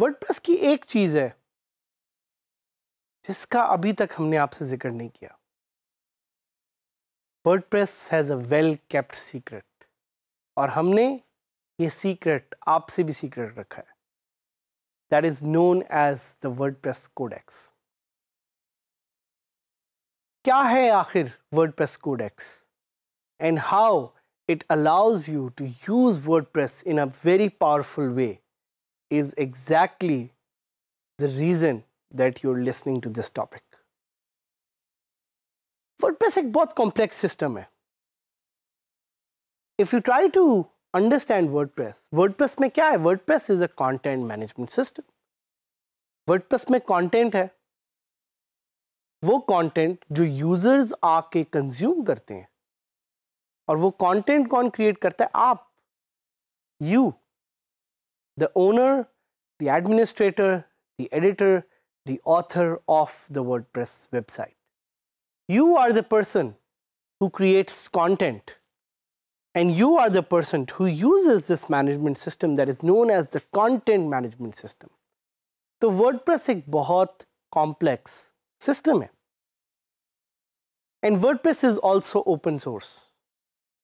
WordPress की एक चीज़ है जिसका अभी तक हमने आपसे जिक्र नहीं किया WordPress has a well kept secret और हमने ये सीक्रेट आपसे भी सीक्रेट रखा है that is known as the WordPress codex क्या है आखिर WordPress codex and how it allows you to use WordPress in a very powerful way is exactly the reason that you're listening to this topic. WordPress एक बहुत complex system है if you try to understand WordPress WordPress में क्या है WordPress is a content management system WordPress में content है वो content जो यूजर्स आके कंज्यूम करते हैं और वो कंटेंट कौन क्रिएट करता है आप you the owner the administrator the editor the author of the WordPress website You are the person who creates content. And you are the person who uses this management system that is known as the content management system. तो WordPress एक बहुत complex system है and WordPress is also open source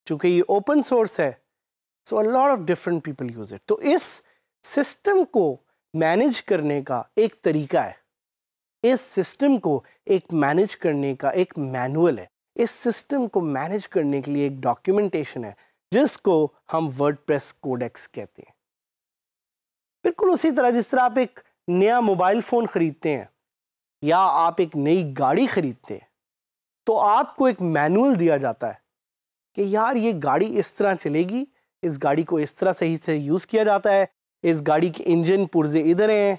चूंकि ये open source है so lot of different people use it तो इस system को मैनेज करने का एक तरीका है इस सिस्टम को एक मैनेज करने का एक मैनुअल है इस सिस्टम को मैनेज करने के लिए एक डॉक्यूमेंटेशन है जिसको हम वर्ड प्रेस कोडेक्स कहते हैं बिल्कुल उसी तरह जिस तरह आप एक नया मोबाइल फ़ोन ख़रीदते हैं या आप एक नई गाड़ी ख़रीदते हैं तो आपको एक मैनुअल दिया जाता है कि यार ये गाड़ी इस तरह चलेगी इस गाड़ी को इस तरह सही से यूज़ किया जाता है इस गाड़ी के इंजन पुर्जे इधर हैं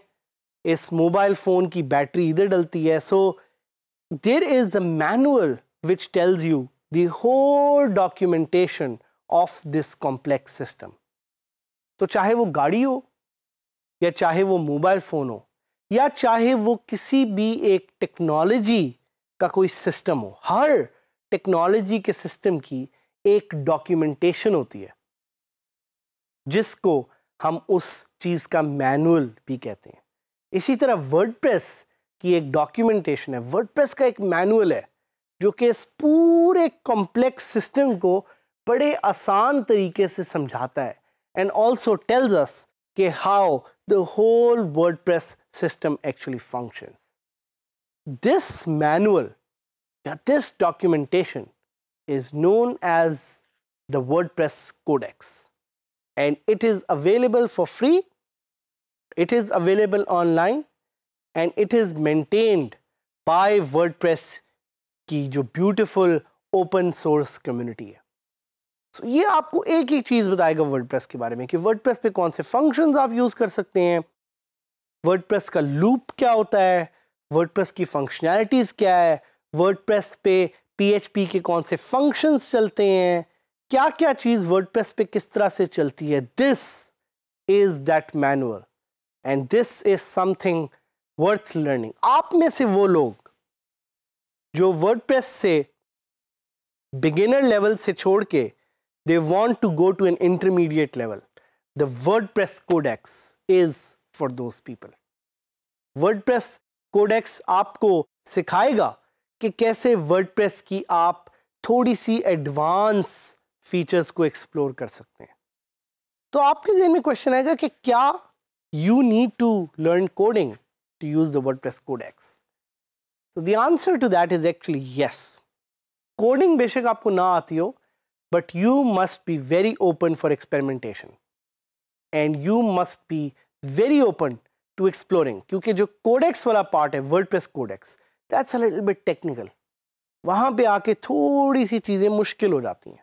इस मोबाइल फ़ोन की बैटरी इधर डलती है so there is the manual which tells you the whole documentation of this complex system तो चाहे वो गाड़ी हो या चाहे वो मोबाइल फ़ोन हो या चाहे वो किसी भी एक टेक्नोलॉजी का कोई सिस्टम हो हर टेक्नोलॉजी के सिस्टम की एक डॉक्यूमेंटेशन होती है जिसको हम उस चीज़ का मैनुअल भी कहते हैं इसी तरह वर्डप्रेस की एक डॉक्यूमेंटेशन है वर्डप्रेस का एक मैनुअल है जो कि इस पूरे कॉम्प्लेक्स सिस्टम को बड़े आसान तरीके से समझाता है एंड ऑल्सो टेल्स अस के how the whole press system actually this manual या this documentation is known as the WordPress codex and it is available for free It is available online and it is maintained by WordPress की जो beautiful open source community है सो so, ये आपको एक एक चीज़ बताएगा WordPress के बारे में कि वर्डप्रेस पे कौन से फंक्शंस आप यूज़ कर सकते हैं वर्डप्रेस का लूप क्या होता है वर्डप्रेस की फंक्शनैलिटीज़ क्या है वर्डप्रेस पे पीएचपी के कौन से फंक्शंस चलते हैं क्या क्या चीज़ वर्डप्रेस पे किस तरह से चलती है this is that manual and this is something worth learning आप में से वो लोग जो प्रेस से बिगिनर लेवल से छोड़ के दे want to go to an intermediate level the WordPress codex is for those people WordPress codex आपको सिखाएगा कि कैसे वर्ड प्रेस की आप थोड़ी सी एडवांस फीचर्स को एक्सप्लोर कर सकते हैं तो आपके जहन में क्वेश्चन आएगा कि क्या you need to learn coding to use the WordPress codex. So the answer to that is actually yes. Coding बेशक आपको ना आती हो but you must be very open for experimentation and you must be very open to exploring क्योंकि जो codex वाला part है WordPress codex, that's a little bit technical वहाँ पे आके थोड़ी सी चीज़ें मुश्किल हो जाती हैं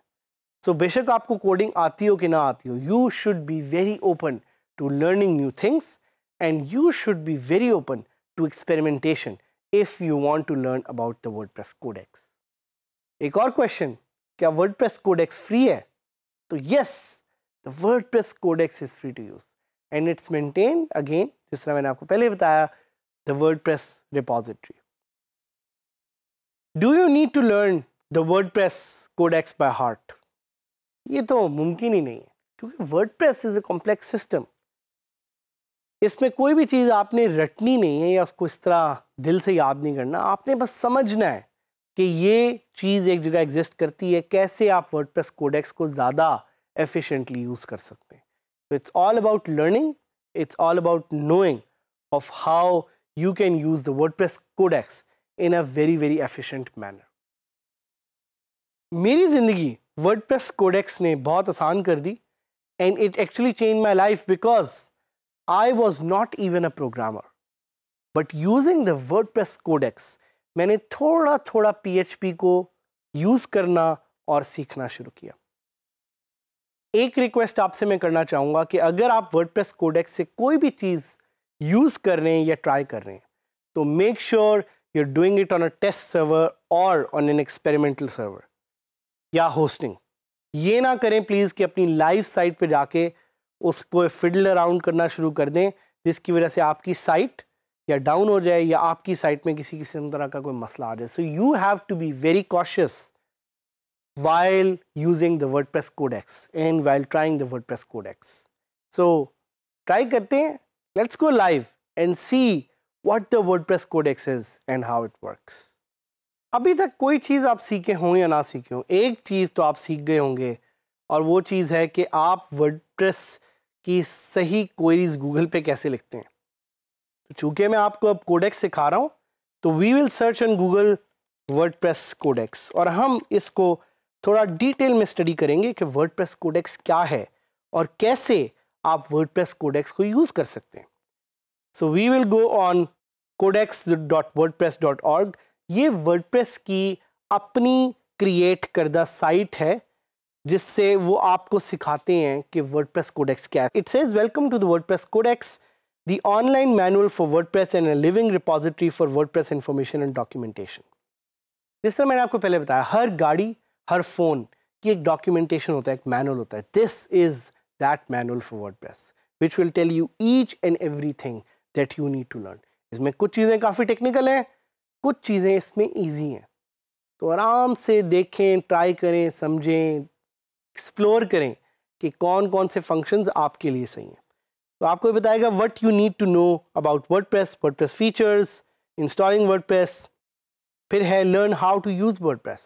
सो so, बेशक आपको कोडिंग आती हो कि ना आती हो you should be very open to learning new things and you should be very open to experimentation if you want to learn about the WordPress Codex. Ek aur question, kya WordPress Codex free So yes, the WordPress Codex is free to use and it's maintained again, just like I told you before, the WordPress repository. Do you need to learn the WordPress Codex by heart? This is not possible because WordPress is a complex system. इसमें कोई भी चीज़ आपने रटनी नहीं है या उसको इस तरह दिल से याद नहीं करना आपने बस समझना है कि ये चीज़ एक जगह एग्जिस्ट करती है कैसे आप वर्ड प्रेस कोडेक्स को ज़्यादा एफिशिएंटली यूज़ कर सकते हैं तो it's all about learning it's all about knowing of how you can use the WordPress codex in a very very efficient manner मेरी ज़िंदगी वर्ड प्रेस कोडेक्स ने बहुत आसान कर दी and it actually change my life because I was not even a programmer. But using the WordPress codex, मैंने थोड़ा थोड़ा PHP को यूज़ करना और सीखना शुरू किया एक रिक्वेस्ट आपसे मैं करना चाहूँगा कि अगर आप WordPress कोडेक्स से कोई भी चीज़ यूज़ कर रहे हैं या ट्राई कर रहे हैं तो make sure you doing it on a test server और ऑन एन एक्सपेरिमेंटल सर्वर या होस्टिंग ये ना करें प्लीज़ कि अपनी लाइव साइट पर जाके उसको फिडल अराउंड करना शुरू कर दें जिसकी वजह से आपकी साइट या डाउन हो जाए या आपकी साइट में किसी किसी तरह का कोई मसला आ जाए so you have to be very cautious while using the WordPress codex and while trying the WordPress codex so try करते हैं let's go live and see what the WordPress codex is and how it work अभी तक कोई चीज़ आप सीखे हों या ना सीखे हों एक चीज़ तो आप सीख गए होंगे और वो चीज़ है कि आप वर्ड प्रेस कि सही क्वेरीज गूगल पे कैसे लिखते हैं तो चूंकि मैं आपको अब कोडेक्स सिखा रहा हूँ तो we will search on Google WordPress codex और हम इसको थोड़ा डिटेल में स्टडी करेंगे कि वर्ड प्रेस कोडेक्स क्या है और कैसे आप वर्ड प्रेस कोडेक्स को यूज़ कर सकते हैं so we will go on codex dot WordPress dot org ये वर्ड प्रेस की अपनी क्रिएट करदा साइट है जिससे वो आपको सिखाते हैं कि प्रेस कोडेक्स क्या है it says welcome to the WordPress codex manual for WordPress and a living repository for WordPress information and documentation जिस तरह मैंने आपको पहले बताया हर गाड़ी हर फ़ोन की एक डॉक्यूमेंटेशन होता है एक मैनुअल होता है this is that manual for press which will tell you each and every thing that you need to learn इसमें कुछ चीज़ें काफ़ी टेक्निकल हैं कुछ चीज़ें इसमें ईजी हैं तो आराम से देखें ट्राई करें समझें एक्सप्लोर करें कि कौन कौन से फंक्शंस आपके लिए सही हैं तो आपको बताएगा what you need to know about WordPress WordPress features installing WordPress फिर है learn how to use WordPress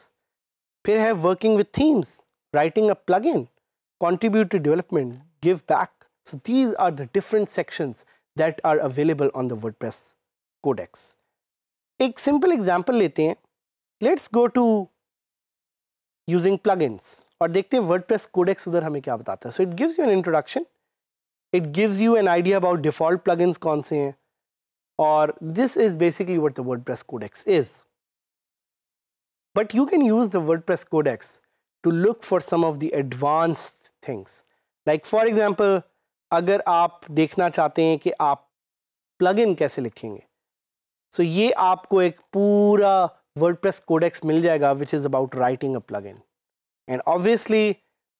फिर है working with themes writing a plugin to to give back so these are the different sections that are available on the WordPress codex एक simple example लेते हैं let's go to using plugins और देखते हैं WordPress codex उधर हमें क्या बताता है so it gives you an introduction it gives you an idea about default plugins कौन से हैं और this is basically what the WordPress codex is but you can use the WordPress codex to look for some of the advanced things like for example अगर आप देखना चाहते हैं कि आप प्लग कैसे लिखेंगे सो so ये आपको एक पूरा वर्ड प्रेस कोडेक्स मिल जाएगा which is about writing a plugin and obviously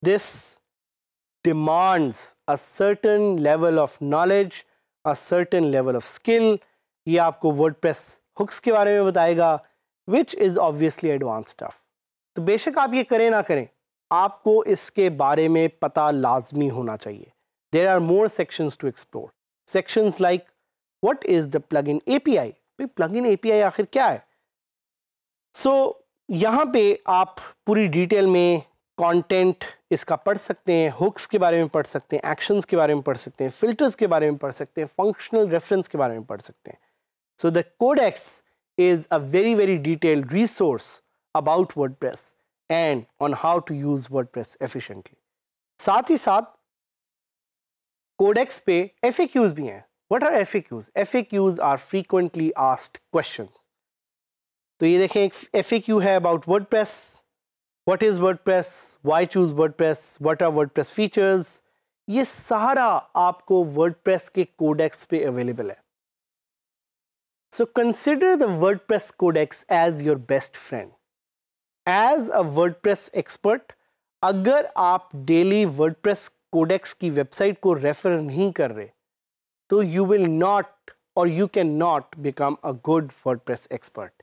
this demands a certain level of knowledge a certain level of skill ये आपको वर्ड प्रेस हुक्स के बारे में बताएगा which is obviously advance tough तो बेशक आप ये करें ना करें आपको इसके बारे में पता लाजमी होना चाहिए there are more sections to explore sections like what is the plugin A P I plugin A P I आखिर क्या है सो so, यहाँ पे आप पूरी डिटेल में कंटेंट इसका पढ़ सकते हैं हुक्स के बारे में पढ़ सकते हैं एक्शंस के बारे में पढ़ सकते हैं फिल्टर्स के बारे में पढ़ सकते हैं फंक्शनल रेफरेंस के बारे में पढ़ सकते हैं so the codex is a very very detailed resource about press and on how to use press efficiently साथ ही साथ कोडेक्स पे एफ भी हैं what are F A Qs F are frequently asked question तो ये देखें एक एफ है about WordPress what is WordPress why choose WordPress what are WordPress features ये सारा आपको वर्ड प्रेस के कोडेक्स पे अवेलेबल है so consider the WordPress codex as your best friend as a WordPress expert अगर आप daily WordPress codex की website को रेफर नहीं कर रहे तो यू विल नॉट और you can not become a good WordPress expert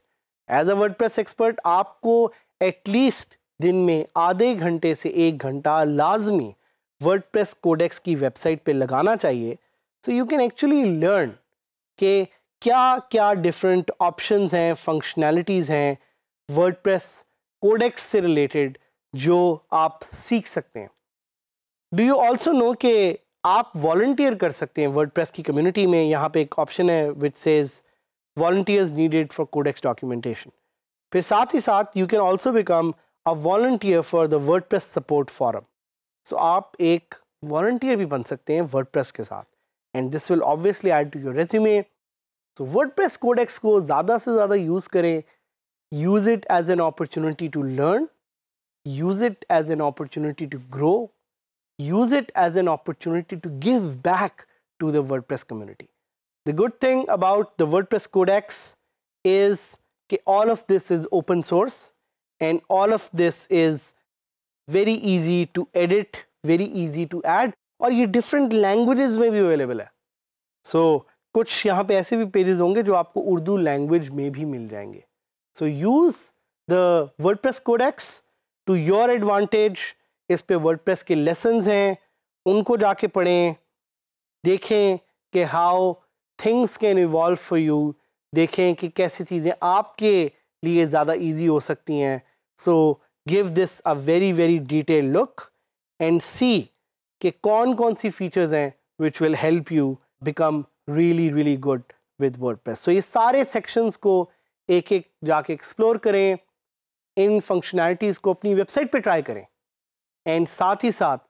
as a press expert आपको एटलीस्ट दिन में आधे घंटे से एक घंटा लाजमी प्रेस कोडेक्स की वेबसाइट पे लगाना चाहिए so you can actually learn के क्या क्या डिफरेंट ऑप्शंस हैं फंक्शनैलिटीज़ हैं प्रेस कोडेक्स से रिलेटेड जो आप सीख सकते हैं डू यू ऑल्सो नो कि आप वॉल्टियर कर सकते हैं प्रेस की कम्युनिटी में यहाँ पे एक ऑप्शन है which says volunteers needed for codex documentation. फिर साथ ही साथ you can also become a volunteer for the WordPress support forum so आप एक वॉल्टियर भी बन सकते हैं वर्ड प्रेस के साथ and this will obviously add to your resume तो वर्ड प्रेस कोडेक्स को ज़्यादा से ज़्यादा यूज़ करें use it as an opportunity to learn use it as an opportunity to grow use it as an opportunity to give back to the WordPress community the good thing about the WordPress codex is के all of this is open source and all of this is very easy to edit very easy to add और ये different language में भी available है सो so, कुछ यहाँ पे ऐसे भी पेजेस होंगे जो आपको उर्दू लैंग्वेज में भी मिल जाएंगे so use the WordPress codex to your advantage इस पे वर्ड प्रेस के लेसन हैं उनको जाके पढ़ें देखें कि how things can evolve for you देखें कि कैसी चीज़ें आपके लिए ज़्यादा ईजी हो सकती हैं so give this a very very detail look and see कि कौन कौन सी फीचर्स हैं which will help you become really really good with press so ये सारे सेक्शंस को एक एक जाके एक्सप्लोर करें इन फंक्शनैलिटीज़ को अपनी वेबसाइट पे ट्राई करें एंड साथ ही साथ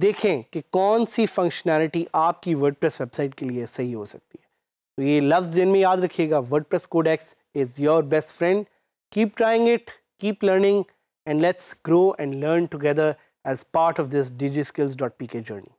देखें कि कौन सी फंक्शनैलिटी आपकी वर्ड वेबसाइट के लिए सही हो सकती है तो ये लफ्ज़ दिन में याद रखिएगा word code codex is your best friend keep trying it keep learning and let's grow and learn together as part of this digi skills dot P K journey